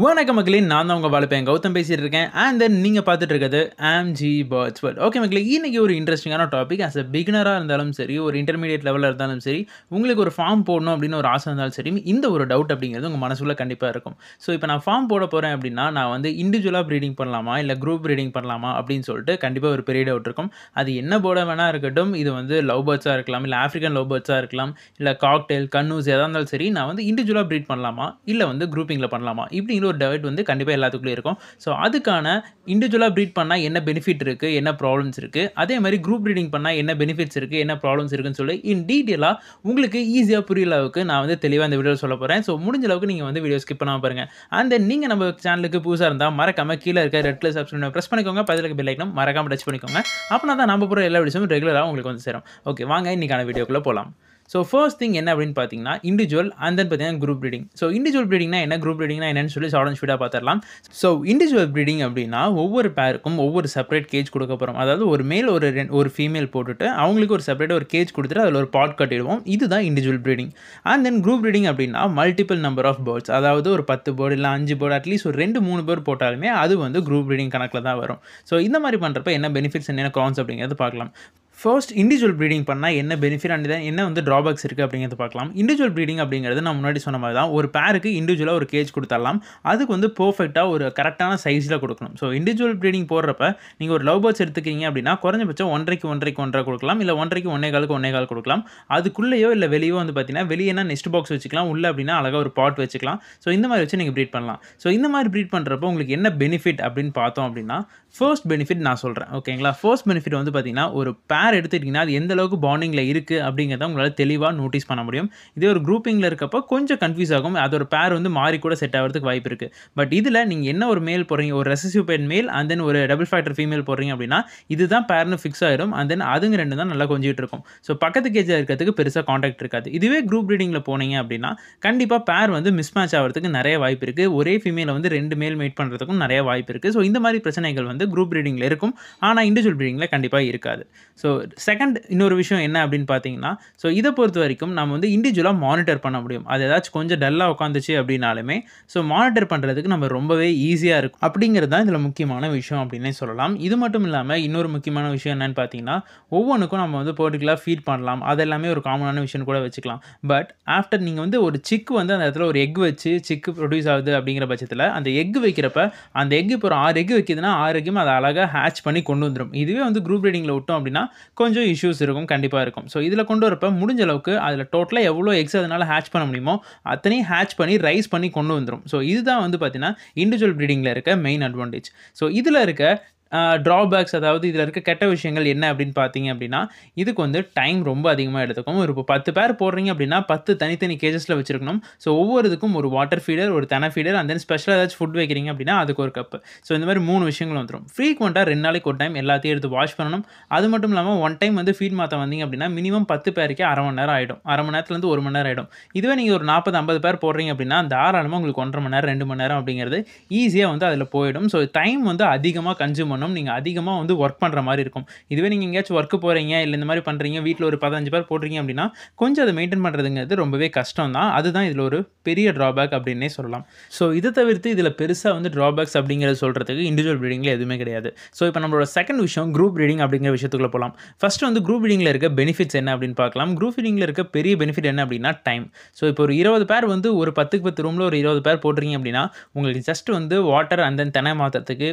வணக்க மக்களே நான் தான் உங்கள் வாழ்ப்பேன் கௌதம் பேசிகிட்டு இருக்கேன் அண்ட் தென் நீங்கள் பார்த்துட்டு இருக்கிறது ஆம் ஜி பர்ட்ஸ் வேர்ட் ஓகே மக்களே இன்றைக்கி ஒரு இன்ட்ரெஸ்டிங்கான டாபிக் ஆஸ் அ பிகினராக இருந்தாலும் சரி ஒரு இன்டர்மீடியட் லெவலில் இருந்தாலும் சரி உங்களுக்கு ஒரு ஃபார்ம் போடணும் அப்படின்னு ஒரு ஆசை இருந்தாலும் சரி இந்த ஒரு டவுட் அப்படிங்கிறது உங்கள் மனசுக்குள்ள கண்டிப்பாக இருக்கும் ஸோ இப்போ நான் ஃபார்ம் போட போகிறேன் அப்படின்னா நான் வந்து இண்டிவிஜுவலாக ப்ரீடிங் பண்ணலாமா இல்லை குரூப் ப்ரீடிங் பண்ணலாமா அப்படின்னு சொல்லிட்டு கண்டிப்பாக ஒரு பெரிய டவுட் இருக்கும் அது என்ன போட வேணா இருக்கட்டும் இது வந்து லவ் பேர்ட்ஸாக இருக்கலாம் இல்லை ஆஃப்ரிக்கன் லவ் பேர்ட்ஸாக இருக்கலாம் இல்லை காக்டெயில் கன்னூஸ் எதாக இருந்தாலும் சரி நான் வந்து இண்டிவிஜுவலாக ப்ரீட் பண்ணலாமா இல்லை வந்து குரூப்பிங்கில் பண்ணலாமா இப்படி ஏதாச்சும் ஒரு டவுட் வந்து கண்டிப்பாக எல்லாத்துக்குள்ளேயும் இருக்கும் ஸோ அதுக்கான இண்டிவிஜுவலாக ப்ரீட் பண்ணால் என்ன பெனிஃபிட் இருக்குது என்ன ப்ராப்ளம்ஸ் இருக்குது அதே மாதிரி குரூப் ப்ரீடிங் பண்ணால் என்ன பெனிஃபிட்ஸ் இருக்குது என்ன ப்ராப்ளம்ஸ் இருக்குன்னு சொல்லி இன் டீட்டெயிலாக உங்களுக்கு ஈஸியாக புரிய அளவுக்கு நான் வந்து தெளிவாக இந்த வீடியோ சொல்ல போகிறேன் ஸோ முடிஞ்ச அளவுக்கு நீங்கள் வந்து வீடியோ ஸ்கிப் பண்ணாமல் பாருங்கள் அண்ட் தென் நீங்கள் நம்ம சேனலுக்கு புதுசாக இருந்தால் மறக்காமல் கீழே இருக்க ரெட் கலர் சப்ஸ்கிரைப் ப்ரெஸ் பண்ணிக்கோங்க பதிலுக்கு பில் ஐக்கணும் மறக்காமல் டச் பண்ணிக்கோங்க அப்படின்னா தான் நம்ம போகிற எல்லா வீடியோஸும் ரெகுலராக உங்களுக்கு வந்து சேரும் ஓகே வாங்க இன்றைக்கான வீடியோக்குள்ளே போகலாம் ஸோ ஃபர்ஸ்ட் திங் என்ன அப்படின்னு பார்த்தீங்கன்னா இண்டிவிஜுவல் அண்ட் தென் பார்த்தீங்கன்னா குரூப் ப்ரீடிங் ஸோ இண்டிவிஜுவல் ப்ரீடிங்னா என்ன குரூப் ப்ரீடிங்னா என்னன்னு சொல்லி சாடன் ஸ்பீடாக பார்த்துடலாம் ஸோ இண்டிவிஜுவல் ப்ரீடிங் அப்படின்னா ஒவ்வொரு பேருக்கும் ஒவ்வொரு செப்பரேட் கேஜ் கொடுக்க போகிறோம் அதாவது ஒரு மேல் ஒரு ஒரு ஃபீமேல் போட்டுட்டு அவங்களுக்கு ஒரு செப்பரேட் ஒரு கேஜ் கொடுத்துட்டு அதில் ஒரு பாட் கட்டிடுவோம் இதுதான் individual breeding and then group breeding அப்படின்னா மல்டிபிள் நம்பர் ஆஃப் பேர்ட்ஸ் அதாவது ஒரு பத்து பேர்டு இல்லை அஞ்சு பேர்டு அட்லீஸ்ட் ஒரு ரெண்டு மூணு பேர் போட்டாலுமே அது வந்து குரூப் ப்ரீடிங் கணக்கில் தான் வரும் ஸோ இந்த மாதிரி பண்ணுறப்ப என்ன பெனிஃபிட்ஸ் என்னென்ன கான்ஸ் அப்படிங்கிறது பார்க்கலாம் ஃபர்ஸ்ட் இண்டிவிஜுவல் ப்ரீடிங் பண்ணால் என்ன பெனிஃபிட் அண்ட் என்ன வந்து ட்ராபேக்ஸ் இருக்குது அப்படிங்கிறது பார்க்கலாம் இண்டிவிஜுவல் ப்ரீடிங் அப்படிங்கிறது நான் முன்னாடி சொன்ன மாதிரி தான் ஒரு பேருக்கு இண்டிவிஜுவலாக ஒரு கேஜ் கொடுத்தாலாம் அதுக்கு வந்து பர்ஃபெக்டாக ஒரு கரெக்டான சைஸில் கொடுக்கணும் ஸோ இண்டிவிஜுவல் ப்ரீடிங் போடுறப்ப நீங்கள் ஒரு லவ் பேர்ட்ஸ் எடுத்துக்கிறீங்க அப்படின்னா குறைஞ்சபட்சம் ஒன்றைக்கு ஒன்றைக்கு ஒன்றரை கொடுக்கலாம் இல்லை ஒன்றைக்கு ஒன்றே காலுக்கு ஒன்றே கால் கொடுக்கலாம் அதுக்குள்ளேயோ இல்லை வெளியோ வந்து பார்த்தீங்கன்னா வெளியே நெஸ்ட் பாக்ஸ் வச்சுக்கலாம் உள்ள அப்படின்னா அழகாக ஒரு பாட் வச்சுக்கலாம் ஸோ இந்த மாதிரி வச்சு நீங்கள் ப்ரீட் பண்ணலாம் ஸோ இந்த மாதிரி ப்ரீட் பண்ணுறப்போ உங்களுக்கு என்ன பெனிஃபிட் அப்படின்னு பார்த்தோம் அப்படின்னா ஃபர்ஸ்ட் பெனிஃபிட் நான் சொல்கிறேன் ஓகேங்களா ஃபர்ஸ்ட் பெனிஃபிட் வந்து பார்த்தீங்கன்னா ஒரு பேர் பேர் எடுத்துக்கிட்டிங்கன்னா அது எந்த அளவுக்கு பாண்டிங்கில் இருக்குது அப்படிங்கிறத உங்களால் தெளிவாக நோட்டீஸ் பண்ண முடியும் இதே ஒரு குரூப்பிங்கில் இருக்கப்போ கொஞ்சம் கன்ஃபியூஸ் ஆகும் அதோட பேர் வந்து மாறி கூட செட் ஆகிறதுக்கு வாய்ப்பு இருக்குது பட் இதில் நீங்கள் என்ன ஒரு மேல் போடுறீங்க ஒரு ரெசிசிவ் பெண் மேல் அண்ட் தென் ஒரு டபுள் ஃபேக்டர் ஃபீமேல் போடுறீங்க அப்படின்னா இதுதான் பேர்னு ஃபிக்ஸ் ஆயிரும் அண்ட் தென் அதுங்க ரெண்டு தான் நல்லா கொஞ்சிட்டு இருக்கும் ஸோ பக்கத்து கேஜாக இருக்கிறதுக்கு பெருசாக காண்டாக்ட் இருக்காது இதுவே குரூப் ரீடிங்கில் போனீங்க அப்படின்னா கண்டிப்பாக பேர் வந்து மிஸ்மேட்ச் ஆகிறதுக்கு நிறைய வாய்ப்பு இருக்குது ஒரே ஃபீமேலை வந்து ரெண்டு மேல் மீட் பண்ணுறதுக்கும் நிறைய வாய்ப்பு இருக்குது ஸோ இந்த மாதிரி பிரச்சனைகள் வந்து குரூப் ரீடிங்கில் இருக்கும் ஆனால் இண்டிவிஜுவல் ரீடிங்கில் கண்டிப்பாக இருக்காது ஸோ செகண்ட் இன்னொரு விஷயம் என்ன அப்படின்னு பார்த்தீங்கன்னா ஸோ இதை பொறுத்த வரைக்கும் நம்ம வந்து இண்டிவிஜுவலாக மானிட்டர் பண்ண முடியும் அது ஏதாச்சும் கொஞ்சம் டல்லாக உட்காந்துச்சு அப்படின்னாலுமே ஸோ மானிட்டர் பண்ணுறதுக்கு நம்ம ரொம்பவே ஈஸியாக இருக்கும் அப்படிங்கிறது தான் இதில் முக்கியமான விஷயம் அப்படின்னே சொல்லலாம் இது மட்டும் இல்லாமல் இன்னொரு முக்கியமான விஷயம் என்னென்னு பார்த்தீங்கன்னா ஒவ்வொன்றுக்கும் நம்ம வந்து பர்டிகுலராக ஃபீட் பண்ணலாம் அது எல்லாமே ஒரு காமனான விஷயம் கூட வச்சுக்கலாம் பட் ஆஃப்டர் நீங்கள் வந்து ஒரு சிக்கு வந்து அந்த இடத்துல ஒரு எக் வச்சு சிக்கு ப்ரொடியூஸ் ஆகுது அப்படிங்கிற பட்சத்தில் அந்த எக் வைக்கிறப்ப அந்த எக் இப்போ ஒரு ஆறு எக் வைக்கிதுன்னா ஆறு எக்கும் அதை அழகாக ஹேச் பண்ணி கொண்டு வந்துடும் இதுவே வந்து குரூப் ரீடிங்கில் விட்டோம் அப்படின்னா கொஞ்சம் இஷ்யூஸ் இருக்கும் கண்டிப்பாக இருக்கும் ஸோ இதில் கொண்டு வரப்போ முடிஞ்ச அளவுக்கு அதில் டோட்டலாக எவ்வளோ எக்ஸ் அதனால் ஹேச் பண்ண முடியுமோ அத்தனையும் ஹேச் பண்ணி ரைஸ் பண்ணி கொண்டு வந்துடும் ஸோ இதுதான் வந்து பார்த்தீங்கன்னா இண்டிவிஜுவல் ப்ரீடிங்கில் இருக்க மெயின் அட்வான்டேஜ் ஸோ இதில் இருக்க ட்ராபேக்ஸ் அதாவது இதில் இருக்க கெட்ட விஷயங்கள் என்ன அப்படின்னு பார்த்தீங்க அப்படின்னா இதுக்கு வந்து டைம் ரொம்ப அதிகமாக எடுத்துக்கும் ஒரு இப்போ பத்து பேர் போடுறீங்க அப்படின்னா பத்து தனித்தனி கேஜஸில் வச்சுருக்கணும் ஸோ ஒவ்வொரு இதுக்கும் ஒரு வாட்டர் ஃபீடர் ஒரு தன ஃபீடர் அந்த தென் ஸ்பெஷலாக ஏதாச்சும் ஃபுட் வைக்கிறீங்க அப்படின்னா அதுக்கு ஒரு கப்பு ஸோ இந்த மாதிரி மூணு விஷயங்கள் வந்துடும் ஃப்ரீக்வெண்ட்டாக ரெண்டு நாளைக்கு ஒரு டைம் எல்லாத்தையும் எடுத்து வாஷ் பண்ணணும் அது மட்டும் இல்லாமல் ஒன் டைம் வந்து ஃபீட் மாற்ற வந்தீங்க அப்படின்னா மினிமம் பத்து பேருக்கே அரை மணி நேரம் ஆகிடும் அரை மணி நேரத்துலேருந்து ஒரு மணி நேரம் ஆகிடும் இதுவே நீங்கள் ஒரு நாற்பது ஐம்பது பேர் போடுறீங்க அப்படின்னா தாராளமாக உங்களுக்கு ஒன்றரை மணி நேரம் ரெண்டு மணி நேரம் அப்படிங்கிறது ஈஸியாக வந்து அதில் போயிடும் ஸோ டைம் வந்து அதிகமாக கன்சியூம் பண்ணும் பண்ணணும் நீங்கள் அதிகமாக வந்து ஒர்க் பண்ணுற மாதிரி இருக்கும் இதுவே நீங்கள் எங்கேயாச்சும் ஒர்க்கு போகிறீங்க இல்லை இந்த மாதிரி பண்ணுறீங்க வீட்டில் ஒரு பதினஞ்சு பேர் போடுறீங்க அப்படின்னா கொஞ்சம் அதை மெயின்டைன் பண்ணுறதுங்கிறது ரொம்பவே கஷ்டம் தான் அதுதான் இதில் ஒரு பெரிய ட்ராபேக் அப்படின்னே சொல்லலாம் ஸோ இதை தவிர்த்து இதில் பெருசாக வந்து ட்ராபேக்ஸ் அப்படிங்கிறத சொல்கிறதுக்கு இண்டிவிஜுவல் ப்ரீடிங்கில் எதுவுமே கிடையாது ஸோ இப்போ நம்மளோட செகண்ட் விஷயம் குரூப் ரீடிங் அப்படிங்கிற விஷயத்துக்குள்ளே போகலாம் ஃபஸ்ட்டு வந்து குரூப் ரீடிங்கில் இருக்க பெனிஃபிட்ஸ் என்ன அப்படின்னு பார்க்கலாம் குரூப் ரீடிங்கில் இருக்க பெரிய பெனிஃபிட் என்ன அப்படின்னா டைம் ஸோ இப்போ ஒரு இருபது பேர் வந்து ஒரு பத்துக்கு பத்து ரூமில் ஒரு இருபது பேர் போடுறீங்க அப்படின்னா உங்களுக்கு ஜஸ்ட் வந்து வாட்டர் அண்ட் தென் தெனை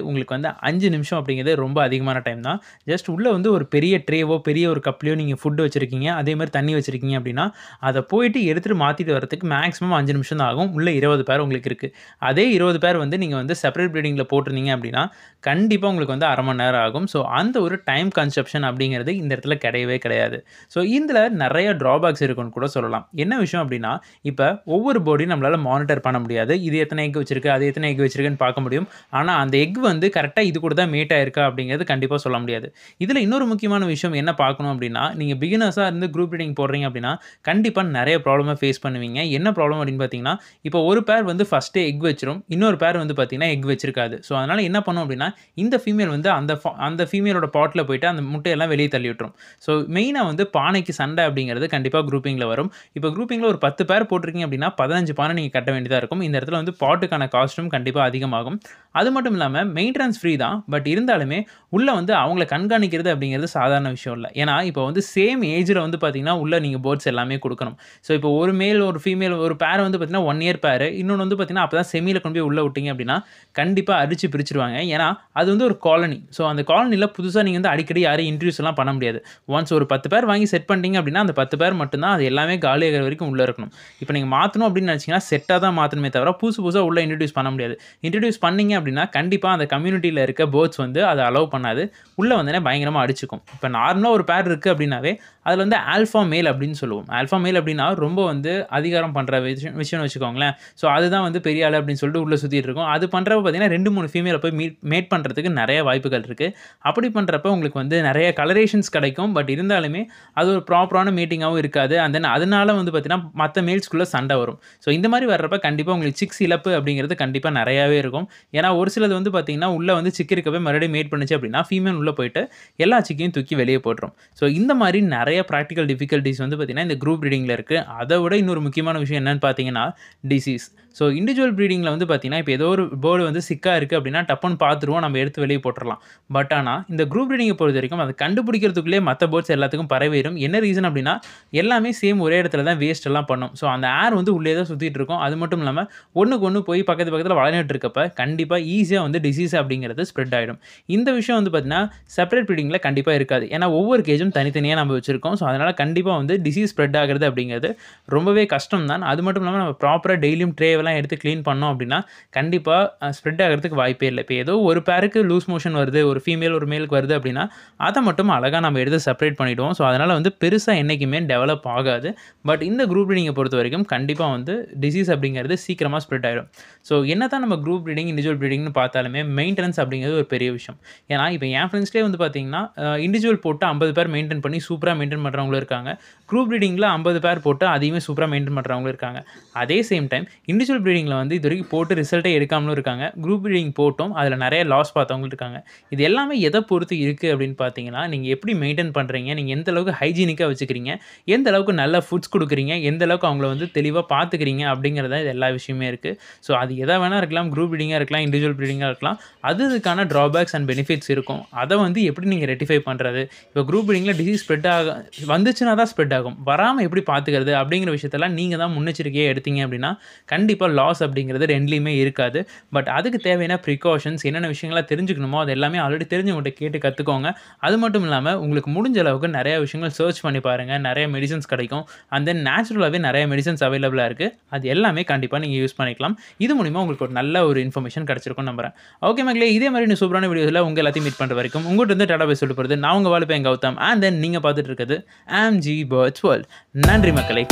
உங்களுக்கு வந்து அஞ்சு நிமிஷம் அப்படிங்கிறது ரொம்ப அதிகமான டைம் தான் ஜஸ்ட் உள்ளே வந்து ஒரு பெரிய ட்ரேவோ பெரிய ஒரு கப்லையோ நீங்கள் ஃபுட்டு வச்சுருக்கீங்க அதே மாதிரி தண்ணி வச்சுருக்கீங்க அப்படின்னா அதை போயிட்டு எடுத்துகிட்டு மாற்றிட்டு வரதுக்கு மேக்ஸிமம் அஞ்சு நிமிஷம் தான் ஆகும் உள்ளே இருபது பேர் உங்களுக்கு இருக்குது அதே இருபது பேர் வந்து நீங்கள் வந்து செப்பரேட் ப்ரீடிங்கில் போட்டிருந்தீங்க அப்படின்னா கண்டிப்பாக உங்களுக்கு வந்து அரை மணி நேரம் ஆகும் ஸோ அந்த ஒரு டைம் கன்செப்ஷன் அப்படிங்கிறது இந்த இடத்துல கிடையவே கிடையாது ஸோ இதில் நிறைய ட்ராபேக்ஸ் இருக்குன்னு கூட சொல்லலாம் என்ன விஷயம் அப்படின்னா இப்போ ஒவ்வொரு போடியும் நம்மளால் மானிட்டர் பண்ண முடியாது இது எத்தனை எக் வச்சிருக்கு அது எத்தனை எக் வச்சிருக்குன்னு பார்க்க முடியும் ஆனால் அந்த எக் வந்து கரெக்டாக இது கூட தான் மேட் லேட் ஆயிருக்கா அப்படிங்கிறது கண்டிப்பாக சொல்ல முடியாது இதில் இன்னொரு முக்கியமான விஷயம் என்ன பார்க்கணும் அப்படின்னா நீங்கள் பிகினர்ஸாக இருந்து குரூப் ரீடிங் போடுறீங்க அப்படின்னா கண்டிப்பாக நிறைய ப்ராப்ளமாக ஃபேஸ் பண்ணுவீங்க என்ன ப்ராப்ளம் அப்படின்னு பார்த்தீங்கன்னா இப்போ ஒரு பேர் வந்து ஃபஸ்ட்டே எக் வச்சிரும் இன்னொரு பேர் வந்து பார்த்தீங்கன்னா எக் வச்சிருக்காது ஸோ அதனால் என்ன பண்ணும் அப்படின்னா இந்த ஃபீமேல் வந்து அந்த அந்த ஃபீமேலோட பாட்டில் போயிட்டு அந்த முட்டையெல்லாம் வெளியே தள்ளி விட்டுரும் ஸோ மெயினாக வந்து பானைக்கு சண்டை அப்படிங்கிறது கண்டிப்பாக குரூப்பிங்கில் வரும் இப்போ குரூப்பிங்கில் ஒரு பத்து பேர் போட்டிருக்கீங்க அப்படின்னா பதினஞ்சு பானை நீங்கள் கட்ட வேண்டியதாக இருக்கும் இந்த இடத்துல வந்து பாட்டுக்கான காஸ்ட்டும் கண்டிப்பாக அதிகமாகும் அது மட்டும் இல்லாமல் மெயின்டெனன்ஸ் ஃப்ரீ தான் பட் இருந்தாலுமே உள்ளே வந்து அவங்கள கண்காணிக்கிறது அப்படிங்கிறது சாதாரண விஷயம் இல்லை ஏன்னா இப்போ வந்து சேம் ஏஜில் வந்து பார்த்திங்கன்னா உள்ளே நீங்கள் பேர்ட்ஸ் எல்லாமே கொடுக்கணும் ஸோ இப்போ ஒரு மேல் ஒரு ஃபீமேல் ஒரு பேர் வந்து பார்த்திங்கன்னா ஒன் இயர் பேர் இன்னொன்று வந்து பார்த்திங்கன்னா அப்போ தான் செமியில் கொண்டு போய் உள்ளே விட்டிங்க அப்படின்னா கண்டிப்பாக அடித்து பிரிச்சிருவாங்க ஏன்னா அது வந்து ஒரு காலனி ஸோ அந்த காலனியில் புதுசாக நீங்கள் வந்து அடிக்கடி யாரும் இன்ட்ரிவியூஸ் பண்ண முடியாது ஒன்ஸ் ஒரு பத்து பேர் வாங்கி செட் பண்ணிட்டீங்க அப்படின்னா அந்த பத்து பேர் மட்டும்தான் அது எல்லாமே காலியாகிற வரைக்கும் உள்ளே இருக்கணும் இப்போ நீங்கள் மாற்றணும் அப்படின்னு நினச்சிங்கன்னா செட்டாக தான் மாற்றணுமே தவிர புதுசு புதுசாக உள்ளே இன்ட்ரடியூஸ் பண்ண முடியாது இன்ட்ரடியூஸ் பண்ணிங்க அப்படின்னா கண்டிப்பாக அந்த கம்யூனிட்டியில் இருக்க போர்ட்ஸ் வந்து அதை அலோவ் பண்ணாது உள்ளே வந்தோடனே பயங்கரமாக அடிச்சுக்கும் இப்போ நார்மலாக ஒரு பேர் இருக்குது அப்படின்னாவே அதில் வந்து ஆல்ஃபா மேல் அப்படின்னு சொல்லுவோம் ஆல்ஃபா மேல் அப்படின்னா ரொம்ப வந்து அதிகாரம் பண்ணுற விஷயம் விஷயம்னு வச்சுக்கோங்களேன் ஸோ அதுதான் வந்து பெரிய ஆள் அப்படின்னு சொல்லிட்டு உள்ளே சுற்றிட்டு இருக்கும் அது பண்ணுறப்ப பார்த்தீங்கன்னா ரெண்டு மூணு ஃபீமேலை போய் மீட் மேட் பண்ணுறதுக்கு நிறைய வாய்ப்புகள் இருக்குது அப்படி பண்ணுறப்ப உங்களுக்கு வந்து நிறைய கலரேஷன்ஸ் கிடைக்கும் பட் இருந்தாலுமே அது ஒரு ப்ராப்பரான மீட்டிங்காகவும் இருக்காது அண்ட் தென் அதனால வந்து பார்த்தீங்கன்னா மற்ற மேல்ஸ்குள்ளே சண்டை வரும் ஸோ இந்த மாதிரி வர்றப்ப கண்டிப்பாக உங்களுக்கு சிக்ஸ் இழப்பு அப்படிங்கிறது கண்டிப்பாக நிறையாவே இருக்கும் ஏன்னா ஒரு சிலது வந்து பார்த்திங்கன்னா உள்ளே வந்து சிக்கிருக்கவே இருக்கவே மறுபடியும் மேட் பண்ணுச்சு அப்படின்னா ஃபீமேல் உள்ளே போயிட்டு எல்லா சிக்கையும் தூக்கி வெளியே போட்டுரும் ஸோ இந்த மாதிரி நிறைய ப்ராக்டிக்கல் டிஃபிகல்ட்டிஸ் வந்து பார்த்திங்கன்னா இந்த குரூப் ப்ரீடிங்கில் இருக்குது அதை விட இன்னொரு முக்கியமான விஷயம் என்னென்னு பார்த்தீங்கன்னா டிசீஸ் ஸோ இண்டிவிஜுவல் ப்ரீடிங்கில் வந்து பார்த்திங்கன்னா இப்போ ஏதோ ஒரு பேர்டு வந்து சிக்காக இருக்குது அப்படின்னா டப்புன்னு பார்த்துருவோம் நம்ம எடுத்து வெளியே போட்டுடலாம் பட் ஆனால் இந்த குரூப் ப்ரீடிங்கை பொறுத்த வரைக்கும் அதை கண்டுபிடிக்கிறதுக்குள்ளே மற்ற பேர்ட்ஸ் எல்லாத்துக்கும் பரவிடும் என்ன ரீசன் அப்படின்னா எல்லாமே சேம் ஒரே இடத்துல தான் வேஸ்ட் எல்லாம் பண்ணும் ஸோ அந்த ஏர் வந்து உள்ளே தான் சுற்றிட்டு இருக்கும் அது மட்டும் இல்லாமல் ஒன்றுக்கு ஒன்று போய் பக்கத்து பக்கத்தில் வளர்ந்துட்டு இருக்கப்ப கண்டிப்பாக ஈஸியாக வந்து டிசீஸ் அப்படிங்கிறது ஸ்ப்ரெட் ஆகிடும் இந்த விஷயம் வந்து பார்த்திங்கன்னா செப்பரேட் ப்ரீடிங்கில் கண்டிப்பாக இருக்காது ஏன்னா ஒவ்வொரு கேஜும் தனித்தனியாக நம்ம வச்சுருக்கோம் ஸோ அதனால் கண்டிப்பாக வந்து டிசீஸ் ஸ்ப்ரெட் ஆகிறது அப்படிங்கிறது ரொம்பவே கஷ்டம் தான் அது மட்டும் இல்லாமல் நம்ம ப்ராப்பராக டெய்லியும் ட்ரேவெல்லாம் எடுத்து க்ளீன் பண்ணோம் அப்படின்னா கண்டிப்பாக ஸ்ப்ரெட் ஆகிறதுக்கு வாய்ப்பே இல்லை இப்போ ஏதோ ஒரு பேருக்கு லூஸ் மோஷன் வருது ஒரு ஃபீமேல் ஒரு மேலுக்கு வருது அப்படின்னா அதை மட்டும் அழகாக நம்ம எடுத்து செப்பரேட் பண்ணிவிடுவோம் ஸோ அதனால் வந்து பெருசாக என்றைக்குமே டெவலப் ஆகாது பட் இந்த குரூப் ரீடிங்கை பொறுத்த வரைக்கும் கண்டிப்பாக வந்து டிசீஸ் அப்படிங்கிறது சீக்கிரமாக ஸ்ப்ரெட் ஆகிடும் ஸோ என்ன தான் நம்ம குரூப் ரீடிங் இண்டிவிஜுவல் ப்ரீடிங்னு பார்த்தாலுமே மெயின்டெனன்ஸ் அப்படிங்கிறது ஒரு பெரிய பெரிய விஷயம் ஏன்னா இப்போ என் ஃப்ரெண்ட்ஸ்லேயே வந்து பார்த்தீங்கன்னா இண்டிவிஜுவல் போட்டு ஐம்பது பேர் மெயின்டைன் பண்ணி சூப்பராக மெயின்டைன் பண்ணுறவங்களும் இருக்காங்க குரூப் ப்ரீடிங்கில் ஐம்பது பேர் போட்டு அதையுமே சூப்பராக மெயின்டைன் பண்ணுறவங்களும் இருக்காங்க அதே சேம் டைம் இண்டிவிஜுவல் ப்ரீடிங்கில் வந்து இது வரைக்கும் போட்டு ரிசல்ட்டே எடுக்காமலும் இருக்காங்க குரூப் ப்ரீடிங் போட்டோம் அதில் நிறைய லாஸ் பார்த்தவங்களும் இருக்காங்க இது எல்லாமே எதை பொறுத்து இருக்குது அப்படின்னு பார்த்தீங்கன்னா நீங்கள் எப்படி மெயின்டைன் பண்ணுறீங்க நீங்கள் எந்த அளவுக்கு ஹைஜீனிக்காக வச்சுக்கிறீங்க எந்த அளவுக்கு நல்ல ஃபுட்ஸ் கொடுக்குறீங்க எந்த அளவுக்கு அவங்கள வந்து தெளிவாக பார்த்துக்கிறீங்க அப்படிங்கிறத இது எல்லா விஷயமே இருக்குது ஸோ அது எதை வேணால் இருக்கலாம் குரூப் ப்ரீடிங்காக இருக்கலாம் இண்டிவிஜுவல் ப்ரீடிங்காக இருக்கலாம் அதுக்கான ட்ராபேக் ட்ராபேக்ஸ் அண்ட் பெனிஃபிட்ஸ் இருக்கும் அதை வந்து எப்படி நீங்கள் ரெட்டிஃபை பண்ணுறது இப்போ குரூப் ப்ரீடிங்கில் டிசீஸ் ஸ்ப்ரெட் ஆக வந்துச்சுன்னா தான் ஸ்ப்ரெட் ஆகும் வராமல் எப்படி பார்த்துக்கிறது அப்படிங்கிற விஷயத்தெல்லாம் நீங்கள் தான் முன்னெச்சரிக்கையாக எடுத்தீங்க அப்படின்னா கண்டிப்பாக லாஸ் அப்படிங்கிறது ரெண்டுலேயுமே இருக்காது பட் அதுக்கு தேவையான ப்ரிகாஷன்ஸ் என்னென்ன விஷயங்களாக தெரிஞ்சுக்கணுமோ அது எல்லாமே ஆல்ரெடி தெரிஞ்சவங்கள்ட்ட கேட்டு கற்றுக்கோங்க அது மட்டும் இல்லாமல் உங்களுக்கு முடிஞ்ச அளவுக்கு நிறைய விஷயங்கள் சர்ச் பண்ணி பாருங்கள் நிறைய மெடிசன்ஸ் கிடைக்கும் அண்ட் தென் நேச்சுரலாகவே நிறைய மெடிசன்ஸ் அவைலபிளாக இருக்குது அது எல்லாமே கண்டிப்பாக நீங்கள் யூஸ் பண்ணிக்கலாம் இது மூலிமா உங்களுக்கு ஒரு நல்ல ஒரு இன்ஃபர்மேஷன் கிடச்சிருக்கும் நம்புறேன் ஓகே மக்களே இதே மாதிரி நீ சூப்பரான அடுத்தடுத்தான வீடியோஸில் உங்கள் எல்லாத்தையும் மீட் பண்ணுற வரைக்கும் உங்கள்கிட்ட வந்து டாடா போய் சொல்லிட்டு நான் உங்கள் வாழ்ப்பேன் கௌதம் அண்ட் தென் நீங்கள் பார்த்துட்டு இருக்கிறது ஆம் ஜி பேர்ட்ஸ் வேர்ல்ட் நன்றி மக்களை